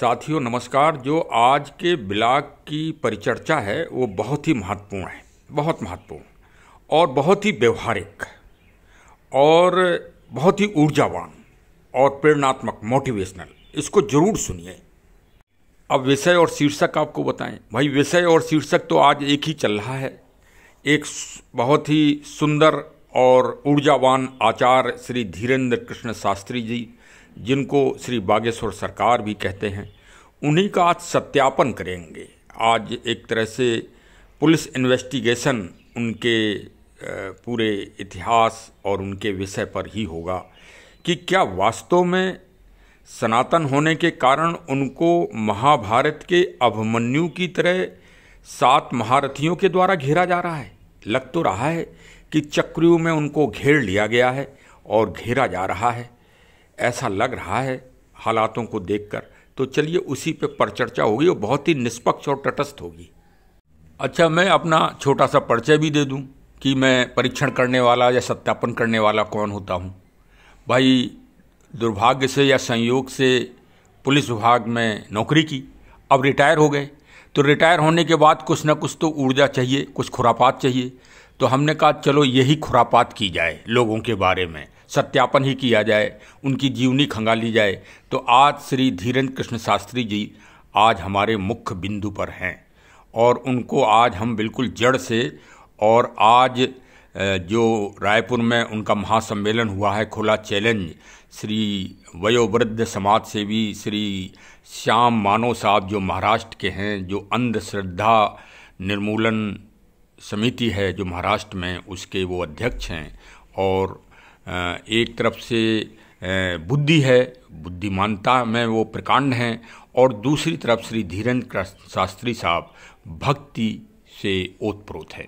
साथियों नमस्कार जो आज के ब्लॉग की परिचर्चा है वो बहुत ही महत्वपूर्ण है बहुत महत्वपूर्ण और बहुत ही व्यवहारिक और बहुत ही ऊर्जावान और प्रेरणात्मक मोटिवेशनल इसको जरूर सुनिए अब विषय और शीर्षक आपको बताएं भाई विषय और शीर्षक तो आज एक ही चल रहा है एक बहुत ही सुंदर और ऊर्जावान आचार्य श्री धीरेन्द्र कृष्ण शास्त्री जी जिनको श्री बागेश्वर सरकार भी कहते हैं उन्हीं का आज सत्यापन करेंगे आज एक तरह से पुलिस इन्वेस्टिगेशन उनके पूरे इतिहास और उनके विषय पर ही होगा कि क्या वास्तव में सनातन होने के कारण उनको महाभारत के अभिमन्यु की तरह सात महारथियों के द्वारा घेरा जा रहा है लग तो रहा है कि चक्रियों में उनको घेर लिया गया है और घेरा जा रहा है ऐसा लग रहा है हालातों को देखकर तो चलिए उसी पे परचर्चा होगी और बहुत ही निष्पक्ष और तटस्थ होगी अच्छा मैं अपना छोटा सा परिचय भी दे दूं कि मैं परीक्षण करने वाला या सत्यापन करने वाला कौन होता हूं भाई दुर्भाग्य से या संयोग से पुलिस विभाग में नौकरी की अब रिटायर हो गए तो रिटायर होने के बाद कुछ ना कुछ तो ऊर्जा चाहिए कुछ खुरापात चाहिए तो हमने कहा चलो यही खुरापात की जाए लोगों के बारे में सत्यापन ही किया जाए उनकी जीवनी खंगाली जाए तो आज श्री धीरेन्द्र कृष्ण शास्त्री जी आज हमारे मुख्य बिंदु पर हैं और उनको आज हम बिल्कुल जड़ से और आज जो रायपुर में उनका महासम्मेलन हुआ है खुला चैलेंज श्री वयोवृद्ध समाज सेवी श्री श्याम मानो साहब जो महाराष्ट्र के हैं जो अंधश्रद्धा निर्मूलन समिति है जो महाराष्ट्र में उसके वो अध्यक्ष हैं और एक तरफ से बुद्धि है बुद्धिमानता में वो प्रकांड हैं और दूसरी तरफ श्री धीरेन्द्र शास्त्री साहब भक्ति से ओतप्रोत हैं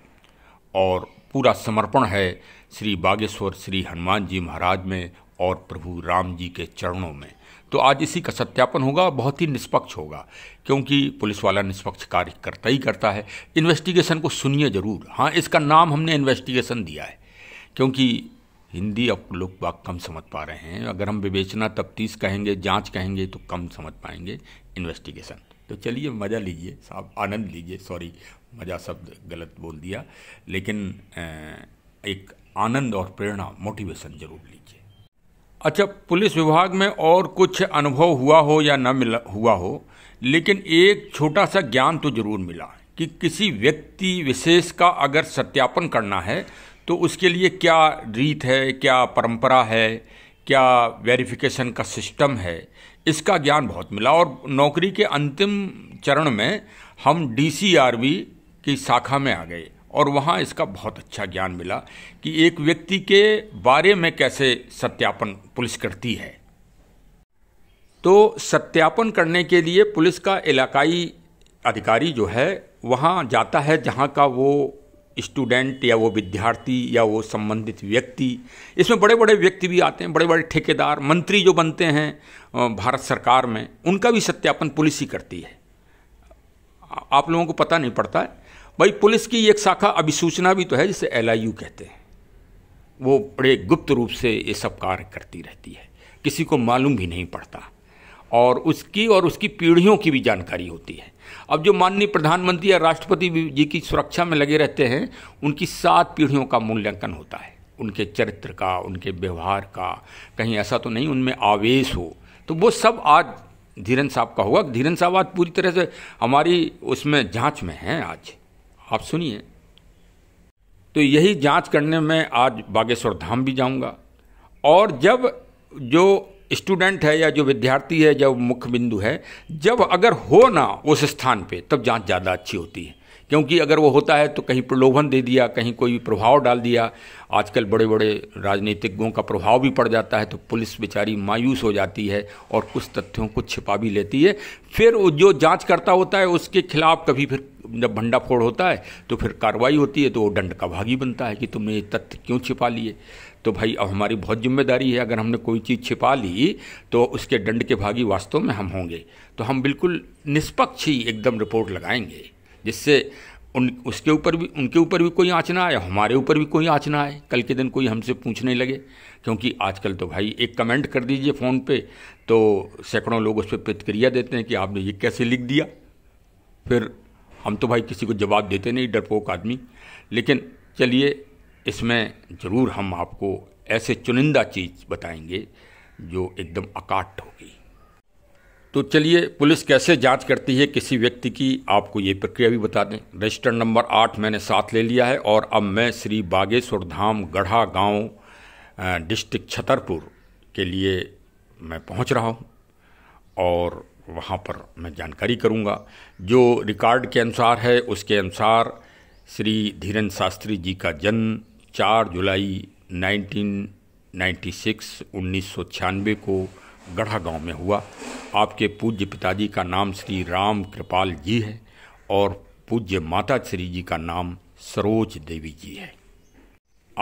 और पूरा समर्पण है श्री बागेश्वर श्री हनुमान जी महाराज में और प्रभु राम जी के चरणों में तो आज इसी का सत्यापन होगा बहुत ही निष्पक्ष होगा क्योंकि पुलिस वाला निष्पक्ष कार्य करता ही करता है इन्वेस्टिगेशन को सुनिए जरूर हाँ इसका नाम हमने इन्वेस्टिगेशन दिया है क्योंकि हिंदी अब लोग बाग कम समझ पा रहे हैं अगर हम विवेचना तफ्तीश कहेंगे जांच कहेंगे तो कम समझ पाएंगे इन्वेस्टिगेशन तो चलिए मज़ा लीजिए साहब आनंद लीजिए सॉरी मज़ा शब्द गलत बोल दिया लेकिन एक आनंद और प्रेरणा मोटिवेशन जरूर लीजिए अच्छा पुलिस विभाग में और कुछ अनुभव हुआ हो या न मिला हुआ हो लेकिन एक छोटा सा ज्ञान तो जरूर मिला कि किसी व्यक्ति विशेष का अगर सत्यापन करना है तो उसके लिए क्या रीत है क्या परंपरा है क्या वेरिफिकेशन का सिस्टम है इसका ज्ञान बहुत मिला और नौकरी के अंतिम चरण में हम डीसीआरबी की शाखा में आ गए और वहाँ इसका बहुत अच्छा ज्ञान मिला कि एक व्यक्ति के बारे में कैसे सत्यापन पुलिस करती है तो सत्यापन करने के लिए पुलिस का इलाकाई अधिकारी जो है वहाँ जाता है जहाँ का वो स्टूडेंट या वो विद्यार्थी या वो संबंधित व्यक्ति इसमें बड़े बड़े व्यक्ति भी आते हैं बड़े बड़े ठेकेदार मंत्री जो बनते हैं भारत सरकार में उनका भी सत्यापन पुलिस ही करती है आप लोगों को पता नहीं पड़ता है भाई पुलिस की एक शाखा अभिसूचना भी तो है जिसे एल कहते हैं वो बड़े गुप्त रूप से ये सब कार्य करती रहती है किसी को मालूम भी नहीं पड़ता और उसकी और उसकी पीढ़ियों की भी जानकारी होती है अब जो माननीय प्रधानमंत्री या राष्ट्रपति जी की सुरक्षा में लगे रहते हैं उनकी सात पीढ़ियों का मूल्यांकन होता है उनके चरित्र का उनके व्यवहार का कहीं ऐसा तो नहीं उनमें आवेश हो तो वो सब आज धीरन साहब का होगा धीरन साहब आज पूरी तरह से हमारी उसमें जांच में हैं आज आप सुनिए तो यही जांच करने में आज बागेश्वर धाम भी जाऊंगा और जब जो स्टूडेंट है या जो विद्यार्थी है जब मुख्य बिंदु है जब अगर हो ना उस स्थान पे तब जांच ज़्यादा अच्छी होती है क्योंकि अगर वो होता है तो कहीं प्रलोभन दे दिया कहीं कोई प्रभाव डाल दिया आजकल बड़े बड़े राजनीतिज्ञों का प्रभाव भी पड़ जाता है तो पुलिस बेचारी मायूस हो जाती है और कुछ तथ्यों को छिपा भी लेती है फिर जो जांच करता होता है उसके खिलाफ कभी फिर जब भंडाफोड़ होता है तो फिर कार्रवाई होती है तो वो दंड का भागी बनता है कि तुमने ये तथ्य क्यों छिपा लिए तो भाई अब हमारी बहुत जिम्मेदारी है अगर हमने कोई चीज़ छिपा ली तो उसके दंड के भागी वास्तव में हम होंगे तो हम बिल्कुल निष्पक्ष ही एकदम रिपोर्ट लगाएंगे जिससे उन उसके ऊपर भी उनके ऊपर भी कोई आँचना आए हमारे ऊपर भी कोई आँचना आए कल के दिन कोई हमसे पूछने लगे क्योंकि आजकल तो भाई एक कमेंट कर दीजिए फ़ोन पे तो सैकड़ों लोग उस पर प्रतिक्रिया देते हैं कि आपने ये कैसे लिख दिया फिर हम तो भाई किसी को जवाब देते नहीं डरपोक आदमी लेकिन चलिए इसमें ज़रूर हम आपको ऐसे चुनिंदा चीज़ बताएंगे जो एकदम अकाट होगी तो चलिए पुलिस कैसे जांच करती है किसी व्यक्ति की आपको ये प्रक्रिया भी बता दें रजिस्टर नंबर आठ मैंने साथ ले लिया है और अब मैं श्री बागेश्वर धाम गढ़ा गांव डिस्ट्रिक्ट छतरपुर के लिए मैं पहुंच रहा हूं और वहां पर मैं जानकारी करूंगा जो रिकॉर्ड के अनुसार है उसके अनुसार श्री धीरेन्द्र शास्त्री जी का जन्म चार जुलाई 1996 1996 को गढ़ा गांव में हुआ आपके पूज्य पिताजी का नाम श्री राम कृपाल जी है और पूज्य माता श्री जी का नाम सरोज देवी जी है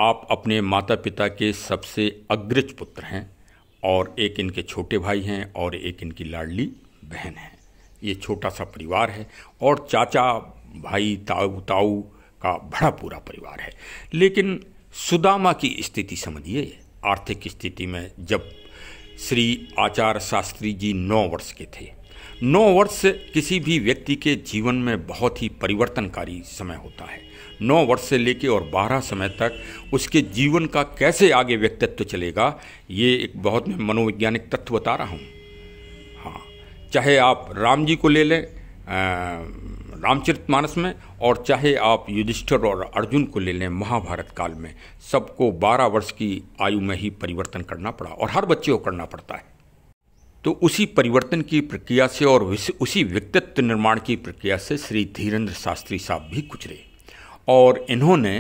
आप अपने माता पिता के सबसे अग्रज पुत्र हैं और एक इनके छोटे भाई हैं और एक इनकी लाडली बहन है ये छोटा सा परिवार है और चाचा भाई ताऊ ताऊ बड़ा पूरा परिवार है लेकिन सुदामा की स्थिति समझिए आर्थिक स्थिति में जब श्री आचार्य शास्त्री जी नौ वर्ष के थे नौ वर्ष किसी भी व्यक्ति के जीवन में बहुत ही परिवर्तनकारी समय होता है नौ वर्ष से लेकर और बारह समय तक उसके जीवन का कैसे आगे व्यक्तित्व चलेगा ये एक बहुत मैं मनोवैज्ञानिक तत्व बता रहा हूँ हाँ चाहे आप राम जी को ले लें रामचरितमानस में और चाहे आप युधिष्ठिर और अर्जुन को ले लें महाभारत काल में सबको 12 वर्ष की आयु में ही परिवर्तन करना पड़ा और हर बच्चे को करना पड़ता है तो उसी परिवर्तन की प्रक्रिया से और उसी व्यक्तित्व निर्माण की प्रक्रिया से श्री धीरेन्द्र शास्त्री साहब भी गुजरे और इन्होंने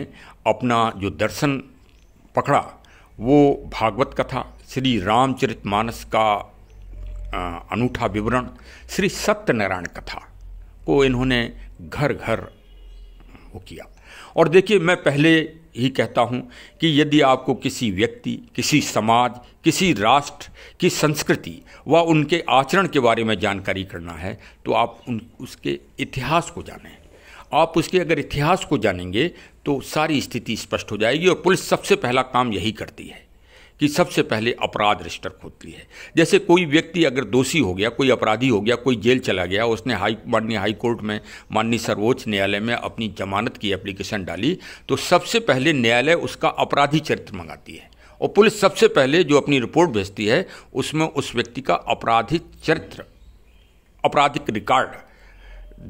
अपना जो दर्शन पकड़ा वो भागवत कथा श्री रामचरितमानस का अनूठा विवरण श्री सत्यनारायण कथा को इन्होंने घर घर वो किया और देखिए मैं पहले ही कहता हूँ कि यदि आपको किसी व्यक्ति किसी समाज किसी राष्ट्र की संस्कृति व उनके आचरण के बारे में जानकारी करना है तो आप उन उसके इतिहास को जानें आप उसके अगर इतिहास को जानेंगे तो सारी स्थिति स्पष्ट हो जाएगी और पुलिस सबसे पहला काम यही करती है कि सबसे पहले अपराध रजिस्टर खोलती है जैसे कोई व्यक्ति अगर दोषी हो गया कोई अपराधी हो गया कोई जेल चला गया उसने हाई माननीय हाई कोर्ट में माननीय सर्वोच्च न्यायालय में अपनी जमानत की एप्लीकेशन डाली तो सबसे पहले न्यायालय उसका अपराधी चरित्र मंगाती है और पुलिस सबसे पहले जो अपनी रिपोर्ट भेजती है उसमें उस व्यक्ति का अपराधिक चरित्र आपराधिक रिकॉर्ड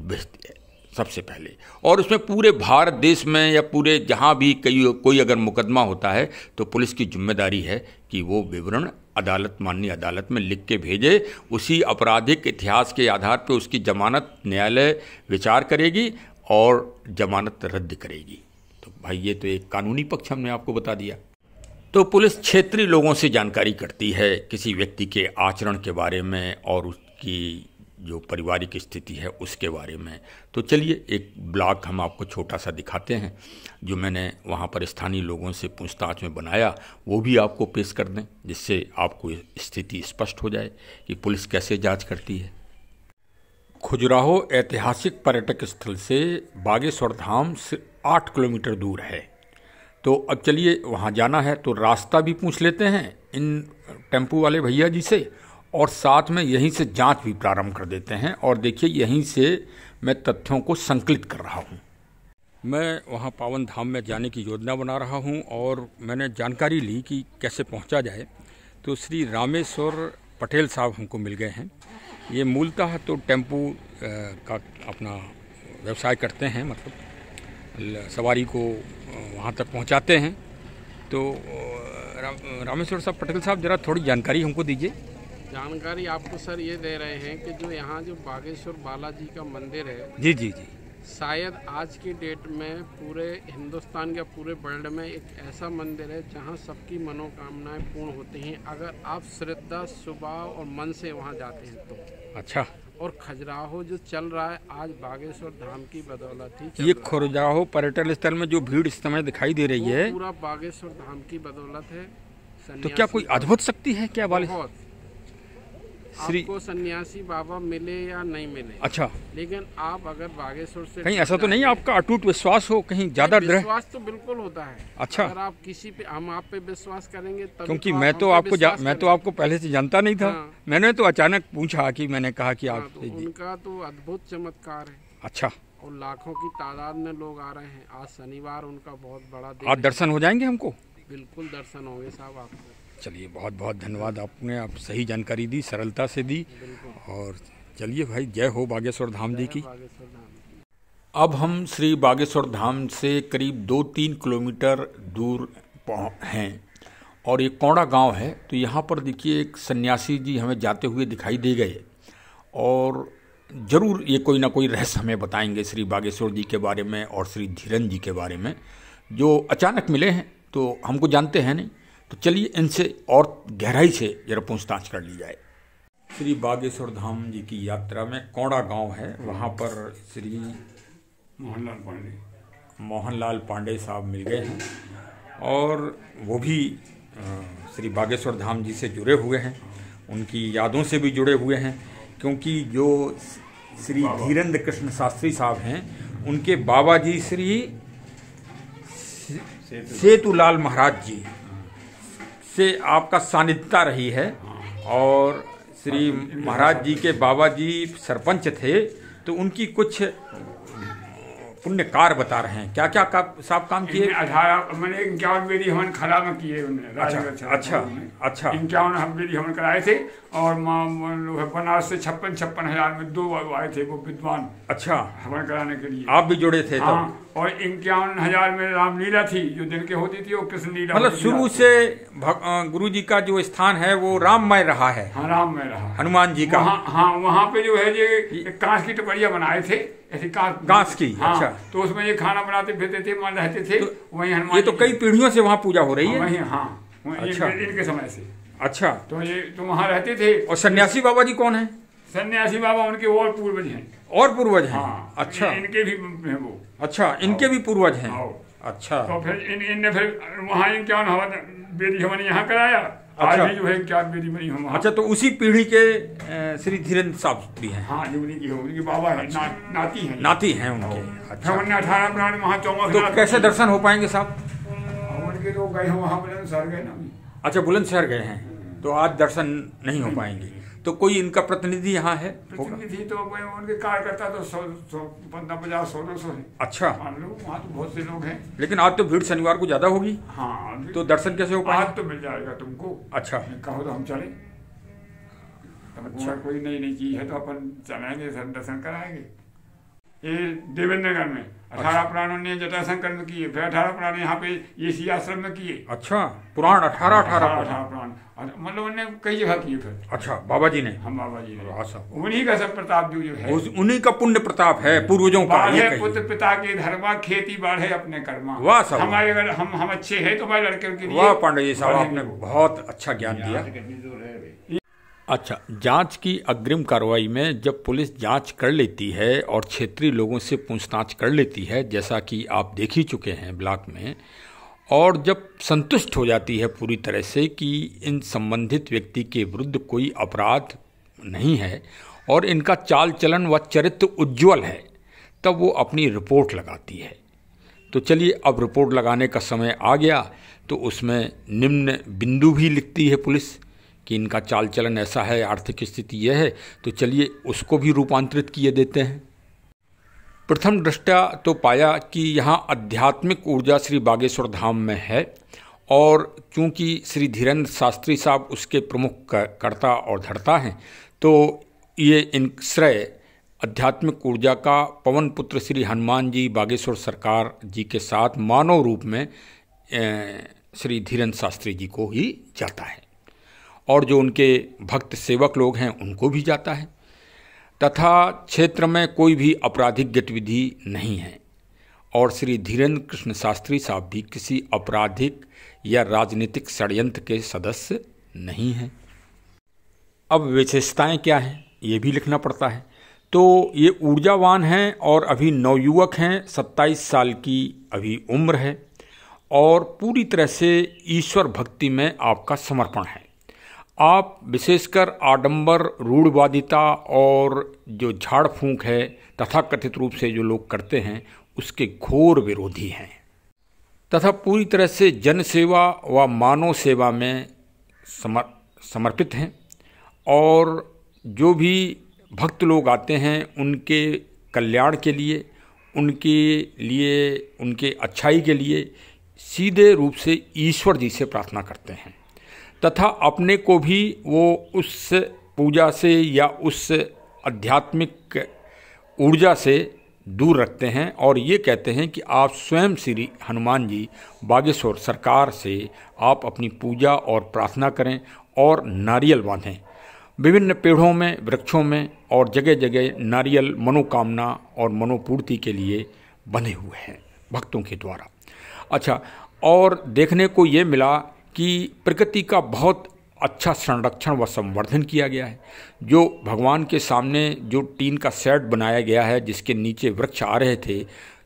भेजती है सबसे पहले और उसमें पूरे भारत देश में या पूरे जहाँ भी कई कोई अगर मुकदमा होता है तो पुलिस की जिम्मेदारी है कि वो विवरण अदालत माननीय अदालत में लिख के भेजे उसी आपराधिक इतिहास के आधार पर उसकी जमानत न्यायालय विचार करेगी और जमानत रद्द करेगी तो भाई ये तो एक कानूनी पक्ष हमने आपको बता दिया तो पुलिस क्षेत्रीय लोगों से जानकारी करती है किसी व्यक्ति के आचरण के बारे में और उसकी जो पारिवारिक स्थिति है उसके बारे में तो चलिए एक ब्लॉग हम आपको छोटा सा दिखाते हैं जो मैंने वहाँ पर स्थानीय लोगों से पूछताछ में बनाया वो भी आपको पेश कर दें जिससे आपको स्थिति स्पष्ट हो जाए कि पुलिस कैसे जांच करती है खुजराहो ऐतिहासिक पर्यटक स्थल से बागेश्वर धाम सिर्फ आठ किलोमीटर दूर है तो अब चलिए वहाँ जाना है तो रास्ता भी पूछ लेते हैं इन टेम्पू वाले भैया जी से और साथ में यहीं से जांच भी प्रारंभ कर देते हैं और देखिए यहीं से मैं तथ्यों को संकलित कर रहा हूँ मैं वहाँ पावन धाम में जाने की योजना बना रहा हूँ और मैंने जानकारी ली कि कैसे पहुँचा जाए तो श्री रामेश्वर पटेल साहब हमको मिल गए हैं ये मूलतः तो टेम्पू का अपना व्यवसाय करते हैं मतलब सवारी को वहाँ तक पहुँचाते हैं तो रा, रामेश्वर साहब पटेल साहब ज़रा थोड़ी जानकारी हमको दीजिए जानकारी आपको सर ये दे रहे हैं कि जो यहाँ जो बागेश्वर बालाजी का मंदिर है जी जी जी शायद आज की डेट में पूरे हिंदुस्तान या पूरे वर्ल्ड में एक ऐसा मंदिर है जहाँ सबकी मनोकामनाएं पूर्ण होती हैं अगर आप श्रद्धा स्वभाव और मन से वहाँ जाते हैं तो अच्छा और खजुराहो जो चल रहा है आज बागेश्वर धाम की बदौलत ही ये खुरजाहो पर्यटन स्थल में जो भीड़ इस समय दिखाई दे रही है पूरा बागेश्वर धाम की बदौलत है तो क्या कोई अद्भुत शक्ति है क्या बहुत श्री आपको सन्यासी बाबा मिले या नहीं मिले अच्छा लेकिन आप अगर बागेश्वर से कहीं ऐसा तो नहीं आपका अटूट विश्वास हो कहीं ज्यादा विश्वास तो बिल्कुल होता है अच्छा अगर आप किसी पे हम आप पे विश्वास करेंगे तब तो क्योंकि तो मैं तो आपको मैं तो आपको पहले से जानता नहीं था हाँ। मैंने तो अचानक पूछा कि मैंने कहा कि आप हाँ, तो उनका तो अद्भुत चमत्कार है अच्छा और लाखों की तादाद में लोग आ रहे हैं आज शनिवार उनका बहुत बड़ा आज दर्शन हो जाएंगे हमको बिल्कुल दर्शन होंगे साहब आपको चलिए बहुत बहुत धन्यवाद आपने आप सही जानकारी दी सरलता से दी और चलिए भाई जय हो बागेश्वर धाम जी की अब हम श्री बागेश्वर धाम से करीब दो तीन किलोमीटर दूर हैं और ये कौड़ा गांव है तो यहाँ पर देखिए एक सन्यासी जी हमें जाते हुए दिखाई दे गए और ज़रूर ये कोई ना कोई रहस्य हमें बताएंगे श्री बागेश्वर जी के बारे में और श्री धीरन जी के बारे में जो अचानक मिले हैं तो हमको जानते हैं नहीं तो चलिए इनसे और गहराई से जरा पूछताछ कर ली जाए श्री बागेश्वर धाम जी की यात्रा में कौड़ा गांव है वहाँ पर श्री मोहनलाल पांडे मोहनलाल पांडे साहब मिल गए हैं और वो भी श्री बागेश्वर धाम जी से जुड़े हुए हैं उनकी यादों से भी जुड़े हुए हैं क्योंकि जो श्री धीरेन्द्र कृष्ण शास्त्री साहब हैं उनके बाबा जी श्री सेतुलाल महाराज जी से आपका सानिध्यता रही है और श्री महाराज जी के बाबा जी सरपंच थे तो उनकी कुछ पुण्य कार बता रहे हैं क्या क्या साफ काम किए मैंने इक्यावन वेदी हवन खड़ा में किए अच्छा अच्छा अच्छा इक्यावन हम हवन कराए थे और बनारस से छप्पन छप्पन हजार में दो आए थे वो विद्वान अच्छा हवन कराने के लिए आप भी जुड़े थे हाँ, और इक्यावन हजार में रामलीला थी जो दिन के होती थी वो कृष्ण लीला मतलब शुरू से गुरु जी का जो स्थान है वो राममय रहा है हाँ, राममय रहा हनुमान जी का हाँ वहाँ पे जो है ये कांच की टपरिया बनाए थे ऐसी कांस की हाँ, अच्छा तो उसमें ये खाना बनाते फिरते थे मन रहते थे तो, वही हनुमान ये तो कई पीढ़ियों से वहाँ पूजा हो रही है वही हाँ, हाँ अच्छा इनके समय से अच्छा तो ये तो वहाँ रहते थे और सन्यासी बाबा जी कौन है सन्यासी बाबा उनके और पूर्वज हैं और पूर्वज हैं हाँ, अच्छा इनके भी हैं वो अच्छा इनके भी पूर्वज हैं अच्छा तो फिर इन इनने फिर वहाँ इनके बेदी हवन यहाँ कराया अच्छा। आज भी जो है क्या मेरी मनी हम अच्छा तो उसी पीढ़ी के श्री धीरेन्द्र साहब भी हैं हाँ जो उन्हीं की उनकी बाबा है ना, नाती हैं नाती हैं उनके हाँ। अच्छा उन्होंने अठारह प्राण वहाँ चौमा तो कैसे दर्शन हो पाएंगे साहब हम उनके तो गए वहाँ बुलंदशहर गए ना अच्छा बुलंदशहर गए हैं तो आज दर्शन नहीं हो पाएंगे तो कोई इनका प्रतिनिधि यहाँ है प्रतिनिधि तो उनके कार्यकर्ता तो सौ सौ पंद्रह पचास सोलह सौ है अच्छा मान लो वहाँ तो बहुत से लोग हैं लेकिन आज तो भीड़ शनिवार को ज्यादा होगी हाँ तो दर्शन कैसे हो पाए तो मिल जाएगा तुमको अच्छा कहो तो हम चले अच्छा कोई नई नई चीज है तो अपन चलाएंगे दर्शन कराएंगे ये देवेंद्रगढ़ में अठारह अच्छा। पुराणों ने जटाशंकर में किए फिर अठारह पुराण यहाँ पे ये सी आश्रम में किए अच्छा पुराण अठारह अठारह अठारह पुराण मतलब उन्होंने कई जगह किए फिर अच्छा बाबा जी ने हम हाँ, बाबा जी अच्छा। उन्हीं का सब प्रताप जो है उन्हीं का पुण्य प्रताप है पूर्वजों का ये पुत्र पिता के धर्मा खेती बढ़े अपने कर्मा वाह साहब हमारे अगर हम हम अच्छे हैं तो हमारे लड़के के वाह पांडे जी साहब आपने बहुत अच्छा ज्ञान दिया तो अच्छा जांच की अग्रिम कार्रवाई में जब पुलिस जांच कर लेती है और क्षेत्रीय लोगों से पूछताछ कर लेती है जैसा कि आप देख ही चुके हैं ब्लॉक में और जब संतुष्ट हो जाती है पूरी तरह से कि इन संबंधित व्यक्ति के विरुद्ध कोई अपराध नहीं है और इनका चाल चलन व चरित्र उज्जवल है तब वो अपनी रिपोर्ट लगाती है तो चलिए अब रिपोर्ट लगाने का समय आ गया तो उसमें निम्न बिंदु भी लिखती है पुलिस कि इनका चाल चलन ऐसा है आर्थिक स्थिति यह है तो चलिए उसको भी रूपांतरित किए देते हैं प्रथम दृष्टया तो पाया कि यहाँ आध्यात्मिक ऊर्जा श्री बागेश्वर धाम में है और चूंकि श्री धीरेन्द्र शास्त्री साहब उसके प्रमुख कर्ता और धरता हैं तो ये इन श्रेय आध्यात्मिक ऊर्जा का पवन पुत्र श्री हनुमान जी बागेश्वर सरकार जी के साथ मानव रूप में श्री धीरेन्द्र शास्त्री जी को ही जाता है और जो उनके भक्त सेवक लोग हैं उनको भी जाता है तथा क्षेत्र में कोई भी आपराधिक गतिविधि नहीं है और श्री धीरेन्द्र कृष्ण शास्त्री साहब भी किसी आपराधिक या राजनीतिक षडयंत्र के सदस्य नहीं हैं अब विशेषताएं क्या हैं ये भी लिखना पड़ता है तो ये ऊर्जावान हैं और अभी नवयुवक हैं सत्ताईस साल की अभी उम्र है और पूरी तरह से ईश्वर भक्ति में आपका समर्पण है आप विशेषकर आडंबर रूढ़वादिता और जो झाड़ फूंक है तथा कथित रूप से जो लोग करते हैं उसके घोर विरोधी हैं तथा पूरी तरह से जनसेवा व मानव सेवा में समर समर्पित हैं और जो भी भक्त लोग आते हैं उनके कल्याण के लिए उनके लिए उनके अच्छाई के लिए सीधे रूप से ईश्वर जी से प्रार्थना करते हैं तथा अपने को भी वो उस पूजा से या उस आध्यात्मिक ऊर्जा से दूर रखते हैं और ये कहते हैं कि आप स्वयं श्री हनुमान जी बागेश्वर सरकार से आप अपनी पूजा और प्रार्थना करें और नारियल बांधें विभिन्न पेड़ों में वृक्षों में और जगह जगह नारियल मनोकामना और मनोपूर्ति के लिए बने हुए हैं भक्तों के द्वारा अच्छा और देखने को ये मिला कि प्रकृति का बहुत अच्छा संरक्षण व संवर्धन किया गया है जो भगवान के सामने जो टीन का सेट बनाया गया है जिसके नीचे वृक्ष आ रहे थे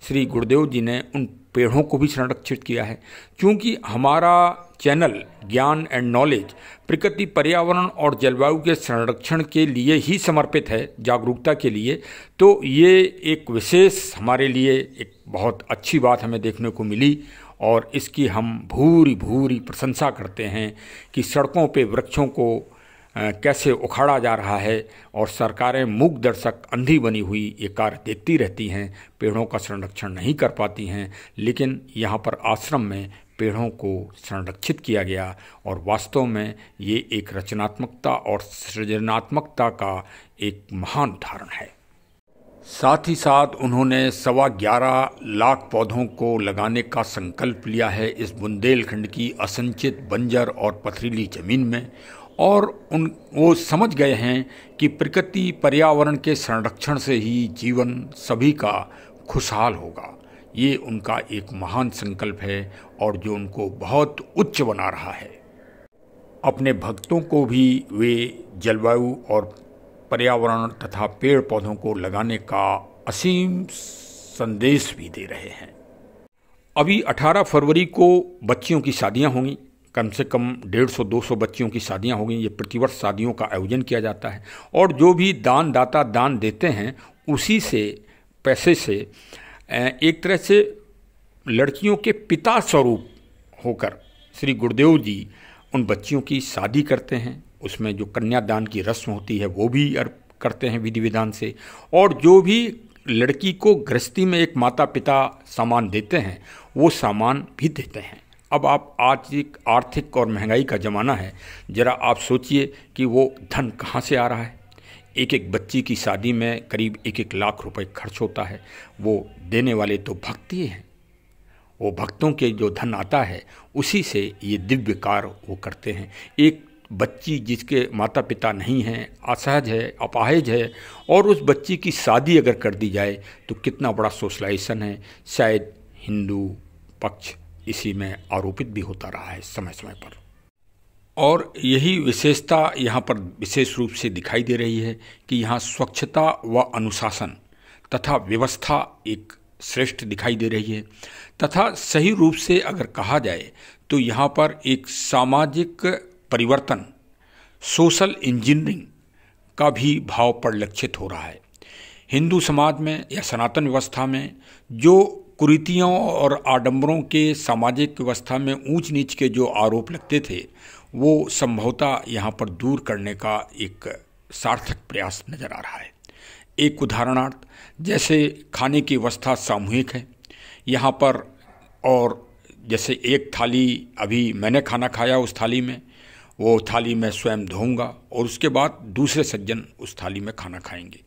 श्री गुरुदेव जी ने उन पेड़ों को भी संरक्षित किया है क्योंकि हमारा चैनल ज्ञान एंड नॉलेज प्रकृति पर्यावरण और जलवायु के संरक्षण के लिए ही समर्पित है जागरूकता के लिए तो ये एक विशेष हमारे लिए एक बहुत अच्छी बात हमें देखने को मिली और इसकी हम भूरी भूरी प्रशंसा करते हैं कि सड़कों पे वृक्षों को कैसे उखाड़ा जा रहा है और सरकारें मूक दर्शक अंधी बनी हुई ये कार्य देखती रहती हैं पेड़ों का संरक्षण नहीं कर पाती हैं लेकिन यहाँ पर आश्रम में पेड़ों को संरक्षित किया गया और वास्तव में ये एक रचनात्मकता और सृजनात्मकता का एक महान उदाहरण है साथ ही साथ उन्होंने सवा ग्यारह लाख पौधों को लगाने का संकल्प लिया है इस बुंदेलखंड की असंचित बंजर और पथरीली ज़मीन में और उन वो समझ गए हैं कि प्रकृति पर्यावरण के संरक्षण से ही जीवन सभी का खुशहाल होगा ये उनका एक महान संकल्प है और जो उनको बहुत उच्च बना रहा है अपने भक्तों को भी वे जलवायु और पर्यावरण तथा पेड़ पौधों को लगाने का असीम संदेश भी दे रहे हैं अभी 18 फरवरी को बच्चियों की शादियां होंगी कम से कम 150 200 बच्चियों की शादियां होंगी ये प्रतिवर्ष शादियों का आयोजन किया जाता है और जो भी दान दाता दान देते हैं उसी से पैसे से एक तरह से लड़कियों के पिता स्वरूप होकर श्री गुरुदेव जी उन बच्चियों की शादी करते हैं उसमें जो कन्यादान की रस्म होती है वो भी अर्प करते हैं विधि विधान से और जो भी लड़की को गृहस्थी में एक माता पिता सामान देते हैं वो सामान भी देते हैं अब आप आज एक आर्थिक और महंगाई का ज़माना है ज़रा आप सोचिए कि वो धन कहाँ से आ रहा है एक एक बच्ची की शादी में करीब एक एक लाख रुपए खर्च होता है वो देने वाले तो भक्ति ही हैं वो भक्तों के जो धन आता है उसी से ये दिव्य कार्य वो करते हैं एक बच्ची जिसके माता पिता नहीं हैं असहज है अपाहिज है और उस बच्ची की शादी अगर कर दी जाए तो कितना बड़ा सोशलाइजेशन है शायद हिंदू पक्ष इसी में आरोपित भी होता रहा है समय समय पर और यही विशेषता यहाँ पर विशेष रूप से दिखाई दे रही है कि यहाँ स्वच्छता व अनुशासन तथा व्यवस्था एक श्रेष्ठ दिखाई दे रही है तथा सही रूप से अगर कहा जाए तो यहाँ पर एक सामाजिक परिवर्तन सोशल इंजीनियरिंग का भी भाव परिलक्षित हो रहा है हिंदू समाज में या सनातन व्यवस्था में जो कुरीतियों और आडंबरों के सामाजिक व्यवस्था में ऊंच नीच के जो आरोप लगते थे वो संभवतः यहाँ पर दूर करने का एक सार्थक प्रयास नज़र आ रहा है एक उदाहरणार्थ जैसे खाने की व्यवस्था सामूहिक है यहाँ पर और जैसे एक थाली अभी मैंने खाना खाया उस थाली में वो थाली मैं स्वयं धोऊंगा और उसके बाद दूसरे सज्जन उस थाली में खाना खाएंगे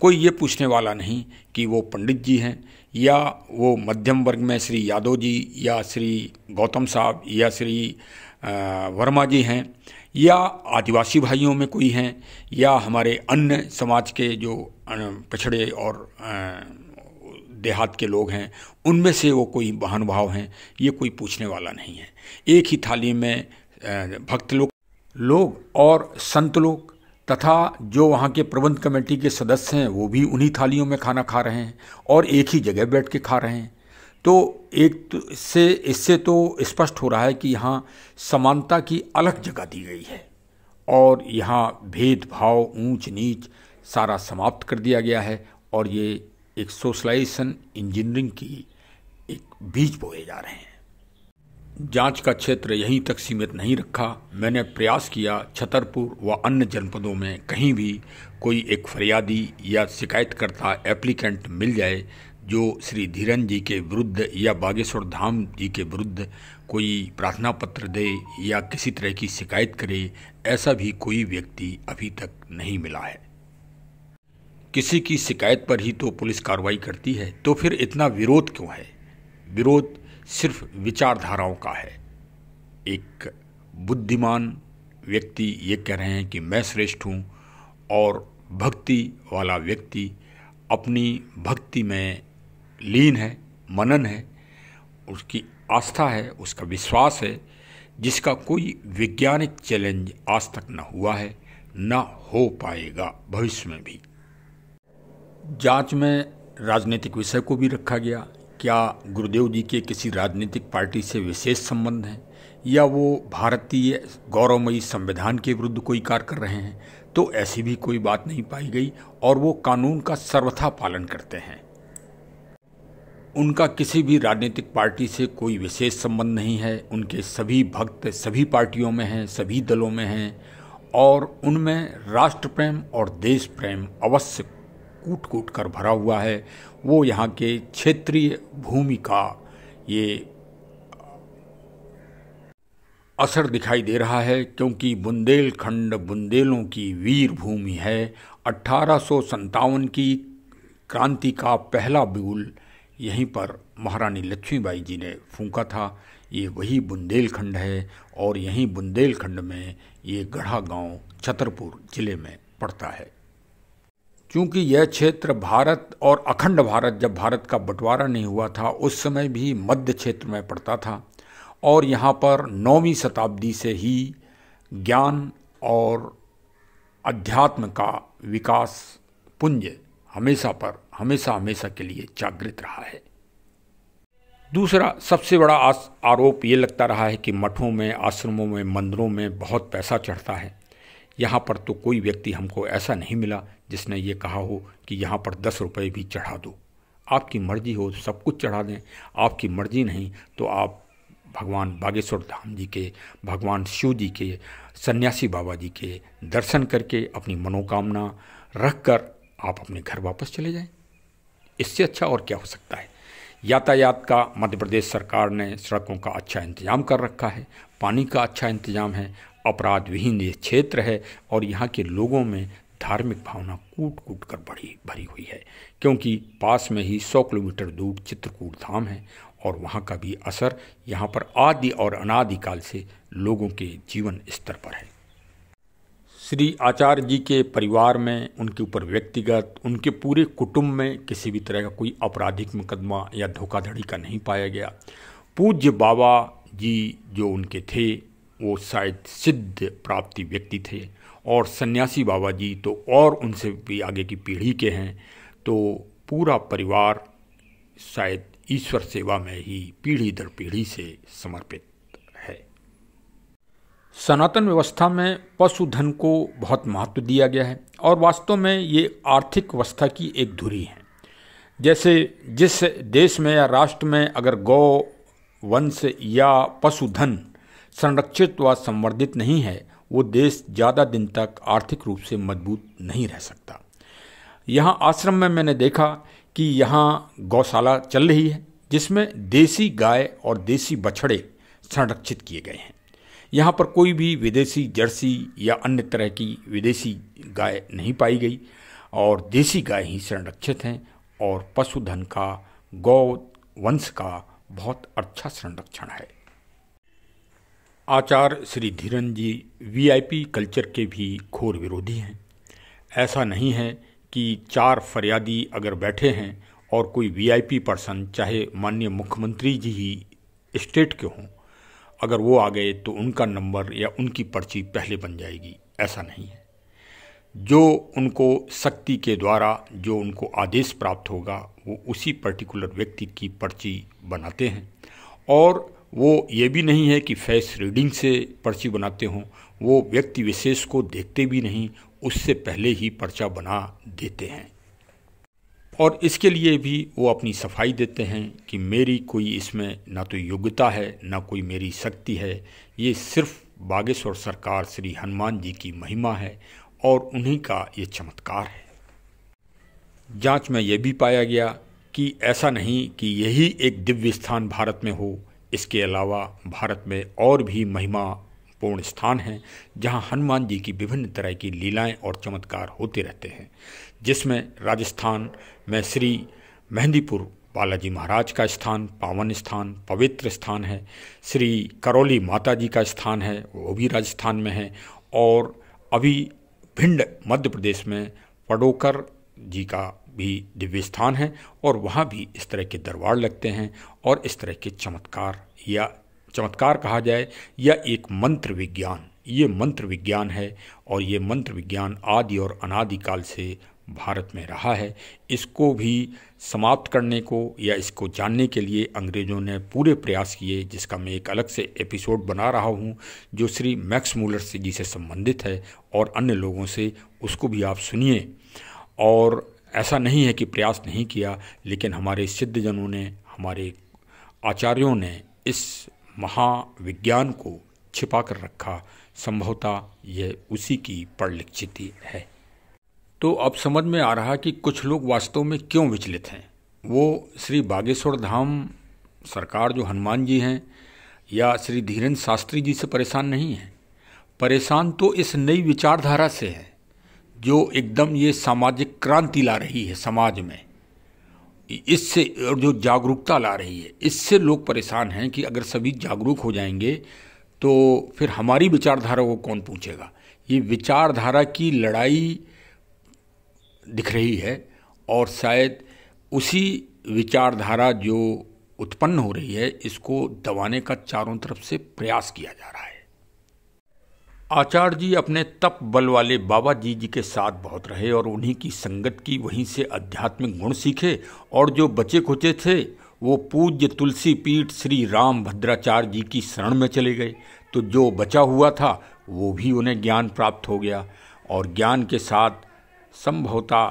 कोई ये पूछने वाला नहीं कि वो पंडित जी हैं या वो मध्यम वर्ग में श्री यादव जी या श्री गौतम साहब या श्री वर्मा जी हैं या आदिवासी भाइयों में कोई हैं या हमारे अन्य समाज के जो पिछड़े और देहात के लोग हैं उनमें से वो कोई महानुभाव हैं ये कोई पूछने वाला नहीं है एक ही थाली में भक्त लोग लोग और संत लोग तथा जो वहाँ के प्रबंध कमेटी के सदस्य हैं वो भी उन्हीं थालियों में खाना खा रहे हैं और एक ही जगह बैठ के खा रहे हैं तो एक तो इससे इससे तो स्पष्ट हो रहा है कि यहाँ समानता की अलग जगह दी गई है और यहाँ भेदभाव ऊंच नीच सारा समाप्त कर दिया गया है और ये एक सोशलाइजेशन इंजीनियरिंग की एक बीज बोए जा रहे हैं जांच का क्षेत्र यहीं तक सीमित नहीं रखा मैंने प्रयास किया छतरपुर व अन्य जनपदों में कहीं भी कोई एक फरियादी या शिकायतकर्ता एप्लीकेंट मिल जाए जो श्री धीरन जी के विरुद्ध या बागेश्वर धाम जी के विरुद्ध कोई प्रार्थना पत्र दे या किसी तरह की शिकायत करे ऐसा भी कोई व्यक्ति अभी तक नहीं मिला है किसी की शिकायत पर ही तो पुलिस कार्रवाई करती है तो फिर इतना विरोध क्यों है विरोध सिर्फ विचारधाराओं का है एक बुद्धिमान व्यक्ति ये कह रहे हैं कि मैं श्रेष्ठ हूँ और भक्ति वाला व्यक्ति अपनी भक्ति में लीन है मनन है उसकी आस्था है उसका विश्वास है जिसका कोई वैज्ञानिक चैलेंज आज तक न हुआ है न हो पाएगा भविष्य में भी जांच में राजनीतिक विषय को भी रखा गया क्या गुरुदेव जी के किसी राजनीतिक पार्टी से विशेष संबंध हैं या वो भारतीय गौरवमयी संविधान के विरुद्ध कोई कार्य कर रहे हैं तो ऐसी भी कोई बात नहीं पाई गई और वो कानून का सर्वथा पालन करते हैं उनका किसी भी राजनीतिक पार्टी से कोई विशेष संबंध नहीं है उनके सभी भक्त सभी पार्टियों में हैं सभी दलों में हैं और उनमें राष्ट्र प्रेम और देश प्रेम अवश्य कूट कूट कर भरा हुआ है वो यहाँ के क्षेत्रीय भूमि का ये असर दिखाई दे रहा है क्योंकि बुंदेलखंड बुंदेलों की वीर भूमि है अट्ठारह की क्रांति का पहला बिगुल यहीं पर महारानी लक्ष्मीबाई जी ने फूंका था ये वही बुंदेलखंड है और यहीं बुंदेलखंड में ये गढ़ा गांव छतरपुर जिले में पड़ता है क्योंकि यह क्षेत्र भारत और अखंड भारत जब भारत का बंटवारा नहीं हुआ था उस समय भी मध्य क्षेत्र में पड़ता था और यहाँ पर नौवीं शताब्दी से ही ज्ञान और अध्यात्म का विकास पुंज हमेशा पर हमेशा हमेशा के लिए जागृत रहा है दूसरा सबसे बड़ा आरोप ये लगता रहा है कि मठों में आश्रमों में मंदिरों में बहुत पैसा चढ़ता है यहाँ पर तो कोई व्यक्ति हमको ऐसा नहीं मिला जिसने ये कहा हो कि यहाँ पर दस रुपये भी चढ़ा दो आपकी मर्जी हो सब कुछ चढ़ा दें आपकी मर्जी नहीं तो आप भगवान बागेश्वर धाम जी के भगवान शिव जी के सन्यासी बाबा जी के दर्शन करके अपनी मनोकामना रख कर आप अपने घर वापस चले जाएं इससे अच्छा और क्या हो सकता है यातायात का मध्य प्रदेश सरकार ने सड़कों का अच्छा इंतजाम कर रखा है पानी का अच्छा इंतजाम है अपराध विहीन ये क्षेत्र है और यहाँ के लोगों में धार्मिक भावना कूट कूट कर भरी भरी हुई है क्योंकि पास में ही सौ किलोमीटर दूर चित्रकूट धाम है और वहाँ का भी असर यहाँ पर आदि और अनादिकाल से लोगों के जीवन स्तर पर है श्री आचार्य जी के परिवार में उनके ऊपर व्यक्तिगत उनके पूरे कुटुंब में किसी भी तरह का कोई आपराधिक मुकदमा या धोखाधड़ी का नहीं पाया गया पूज्य बाबा जी जो उनके थे वो शायद सिद्ध प्राप्ति व्यक्ति थे और सन्यासी बाबा जी तो और उनसे भी आगे की पीढ़ी के हैं तो पूरा परिवार शायद ईश्वर सेवा में ही पीढ़ी दर पीढ़ी से समर्पित है सनातन व्यवस्था में पशुधन को बहुत महत्व दिया गया है और वास्तव में ये आर्थिक व्यवस्था की एक धुरी है जैसे जिस देश में या राष्ट्र में अगर गौ वंश या पशुधन संरक्षित व संवर्धित नहीं है वो देश ज़्यादा दिन तक आर्थिक रूप से मजबूत नहीं रह सकता यहाँ आश्रम में मैंने देखा कि यहाँ गौशाला चल रही है जिसमें देसी गाय और देसी बछड़े संरक्षित किए गए हैं यहाँ पर कोई भी विदेशी जर्सी या अन्य तरह की विदेशी गाय नहीं पाई गई और देसी गाय ही संरक्षित हैं और पशुधन का गौ वंश का बहुत अच्छा संरक्षण है आचार्य श्री धीरन जी वीआईपी कल्चर के भी घोर विरोधी हैं ऐसा नहीं है कि चार फरियादी अगर बैठे हैं और कोई वीआईपी पर्सन चाहे माननीय मुख्यमंत्री जी ही स्टेट के हों अगर वो आ गए तो उनका नंबर या उनकी पर्ची पहले बन जाएगी ऐसा नहीं है जो उनको शक्ति के द्वारा जो उनको आदेश प्राप्त होगा वो उसी पर्टिकुलर व्यक्ति की पर्ची बनाते हैं और वो ये भी नहीं है कि फेस रीडिंग से पर्ची बनाते हों वो व्यक्ति विशेष को देखते भी नहीं उससे पहले ही पर्चा बना देते हैं और इसके लिए भी वो अपनी सफाई देते हैं कि मेरी कोई इसमें ना तो योग्यता है ना कोई मेरी शक्ति है ये सिर्फ बागेश्वर सरकार श्री हनुमान जी की महिमा है और उन्हीं का ये चमत्कार है जांच में यह भी पाया गया कि ऐसा नहीं कि यही एक दिव्य स्थान भारत में हो इसके अलावा भारत में और भी महिमा पूर्ण स्थान हैं जहां हनुमान जी की विभिन्न तरह की लीलाएं और चमत्कार होते रहते हैं जिसमें राजस्थान में श्री मेहंदीपुर बालाजी महाराज का स्थान पावन स्थान पवित्र स्थान है श्री करौली माता जी का स्थान है वो भी राजस्थान में है और अभी भिंड मध्य प्रदेश में पडोकर जी का भी दिव्य स्थान है और वहाँ भी इस तरह के दरबार लगते हैं और इस तरह के चमत्कार या चमत्कार कहा जाए या एक मंत्र विज्ञान ये मंत्र विज्ञान है और ये मंत्र विज्ञान आदि और अनादि काल से भारत में रहा है इसको भी समाप्त करने को या इसको जानने के लिए अंग्रेज़ों ने पूरे प्रयास किए जिसका मैं एक अलग से एपिसोड बना रहा हूँ जो श्री मैक्स मूलर से जी से संबंधित है और अन्य लोगों से उसको भी आप सुनिए और ऐसा नहीं है कि प्रयास नहीं किया लेकिन हमारे सिद्धजनों ने हमारे आचार्यों ने इस महाविज्ञान को छिपा कर रखा संभवतः यह उसी की परिलक्षिति है तो अब समझ में आ रहा कि कुछ लोग वास्तव में क्यों विचलित हैं वो श्री बागेश्वर धाम सरकार जो हनुमान जी हैं या श्री धीरेन्द्र शास्त्री जी से परेशान नहीं हैं परेशान तो इस नई विचारधारा से है जो एकदम ये सामाजिक क्रांति ला रही है समाज में इससे और जो जागरूकता ला रही है इससे लोग परेशान हैं कि अगर सभी जागरूक हो जाएंगे तो फिर हमारी विचारधारा को कौन पूछेगा ये विचारधारा की लड़ाई दिख रही है और शायद उसी विचारधारा जो उत्पन्न हो रही है इसको दबाने का चारों तरफ से प्रयास किया जा रहा है आचार्य जी अपने तप बल वाले बाबा जी जी के साथ बहुत रहे और उन्हीं की संगत की वहीं से आध्यात्मिक गुण सीखे और जो बचे खुचे थे वो पूज्य तुलसी पीठ श्री राम भद्राचार्य जी की शरण में चले गए तो जो बचा हुआ था वो भी उन्हें ज्ञान प्राप्त हो गया और ज्ञान के साथ संभवता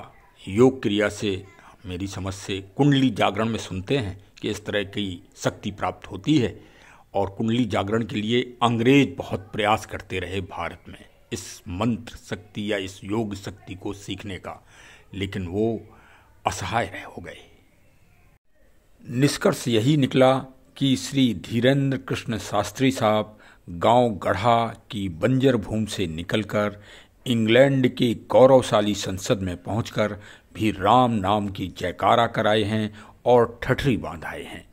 योग क्रिया से मेरी समझ से कुंडली जागरण में सुनते हैं कि इस तरह की शक्ति प्राप्त होती है और कुंडली जागरण के लिए अंग्रेज बहुत प्रयास करते रहे भारत में इस मंत्र शक्ति या इस योग शक्ति को सीखने का लेकिन वो असहाय रह हो गए निष्कर्ष यही निकला कि श्री धीरेन्द्र कृष्ण शास्त्री साहब गांव गढ़ा की बंजर भूमि से निकलकर इंग्लैंड के गौरवशाली संसद में पहुंचकर भी राम नाम की जयकारा कराए हैं और ठठरी बांधाए हैं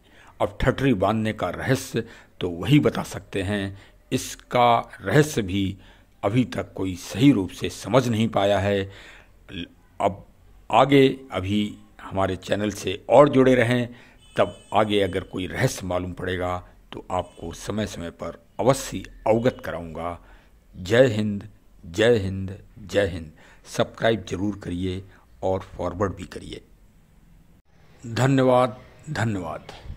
अब ठठरी बांधने का रहस्य तो वही बता सकते हैं इसका रहस्य भी अभी तक कोई सही रूप से समझ नहीं पाया है अब आगे अभी हमारे चैनल से और जुड़े रहें तब आगे अगर कोई रहस्य मालूम पड़ेगा तो आपको समय समय पर अवश्य अवगत कराऊंगा जय हिंद जय हिंद जय हिंद सब्सक्राइब जरूर करिए और फॉरवर्ड भी करिए धन्यवाद धन्यवाद